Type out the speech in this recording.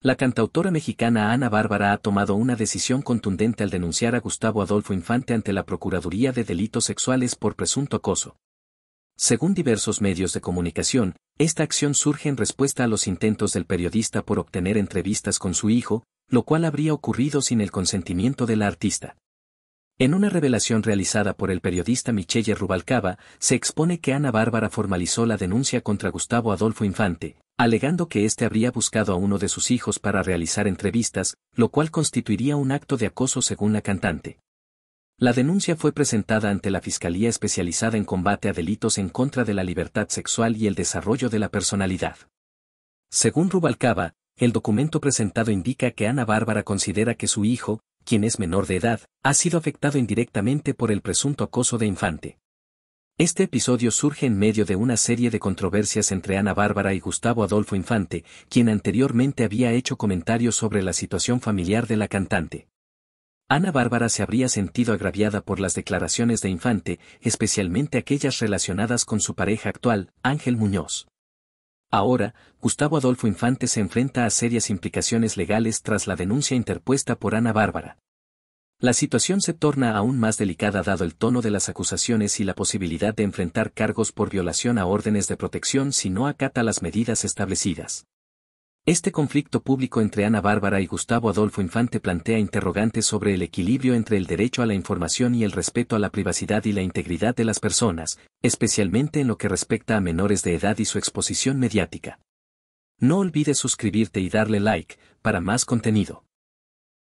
La cantautora mexicana Ana Bárbara ha tomado una decisión contundente al denunciar a Gustavo Adolfo Infante ante la Procuraduría de Delitos Sexuales por presunto acoso. Según diversos medios de comunicación, esta acción surge en respuesta a los intentos del periodista por obtener entrevistas con su hijo, lo cual habría ocurrido sin el consentimiento de la artista. En una revelación realizada por el periodista Michelle Rubalcaba, se expone que Ana Bárbara formalizó la denuncia contra Gustavo Adolfo Infante, alegando que este habría buscado a uno de sus hijos para realizar entrevistas, lo cual constituiría un acto de acoso según la cantante. La denuncia fue presentada ante la Fiscalía especializada en combate a delitos en contra de la libertad sexual y el desarrollo de la personalidad. Según Rubalcaba, el documento presentado indica que Ana Bárbara considera que su hijo, quien es menor de edad, ha sido afectado indirectamente por el presunto acoso de infante. Este episodio surge en medio de una serie de controversias entre Ana Bárbara y Gustavo Adolfo Infante, quien anteriormente había hecho comentarios sobre la situación familiar de la cantante. Ana Bárbara se habría sentido agraviada por las declaraciones de Infante, especialmente aquellas relacionadas con su pareja actual, Ángel Muñoz. Ahora, Gustavo Adolfo Infante se enfrenta a serias implicaciones legales tras la denuncia interpuesta por Ana Bárbara. La situación se torna aún más delicada dado el tono de las acusaciones y la posibilidad de enfrentar cargos por violación a órdenes de protección si no acata las medidas establecidas. Este conflicto público entre Ana Bárbara y Gustavo Adolfo Infante plantea interrogantes sobre el equilibrio entre el derecho a la información y el respeto a la privacidad y la integridad de las personas, especialmente en lo que respecta a menores de edad y su exposición mediática. No olvides suscribirte y darle like, para más contenido.